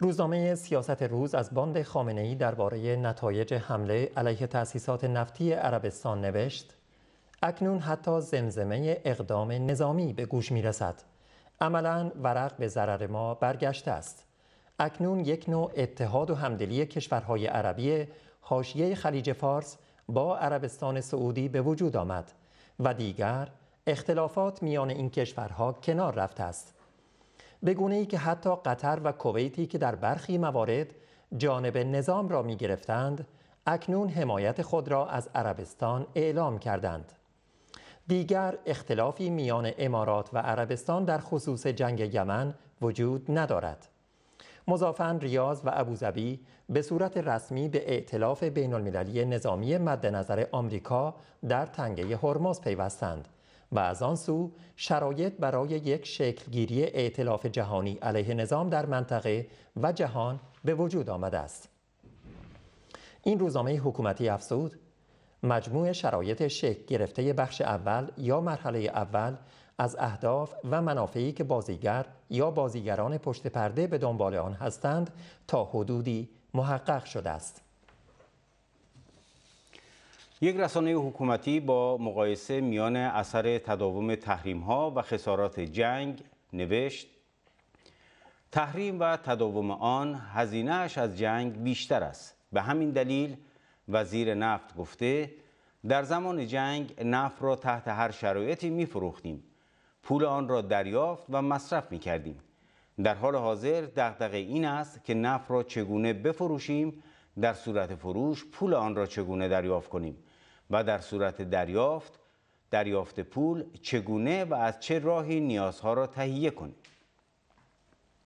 روزنامه سیاست روز از باند خامنه ای درباره نتایج حمله علیه تأسیسات نفتی عربستان نوشت اکنون حتی زمزمه اقدام نظامی به گوش می رسد. عملا ورق به ضرر ما برگشته است. اکنون یک نوع اتحاد و همدلی کشورهای عربی حاشیه خلیج فارس با عربستان سعودی به وجود آمد و دیگر اختلافات میان این کشورها کنار رفته است. به ای که حتی قطر و کویتی که در برخی موارد جانب نظام را می گرفتند اکنون حمایت خود را از عربستان اعلام کردند دیگر اختلافی میان امارات و عربستان در خصوص جنگ یمن وجود ندارد مضافن ریاض و ابوظبی به صورت رسمی به ائتلاف بین نظامی مد نظر آمریکا در تنگه هرمز پیوستند و از آن سو شرایط برای یک شکلگیری ائتلاف جهانی علیه نظام در منطقه و جهان به وجود آمده است این روزنامه حکومتی افزود مجموع شرایط شکل گرفته بخش اول یا مرحله اول از اهداف و منافعی که بازیگر یا بازیگران پشت پرده به دنبال آن هستند تا حدودی محقق شده است یک رسانه حکومتی با مقایسه میان اثر تداوم تحریم ها و خسارات جنگ نوشت تحریم و تداوم آن اش از جنگ بیشتر است به همین دلیل وزیر نفت گفته در زمان جنگ نفت را تحت هر شرایطی میفروختیم پول آن را دریافت و مصرف می کردیم. در حال حاضر دغدغه این است که نفت را چگونه بفروشیم در صورت فروش پول آن را چگونه دریافت کنیم و در صورت دریافت دریافت پول چگونه و از چه راهی نیازها را تهیه کنید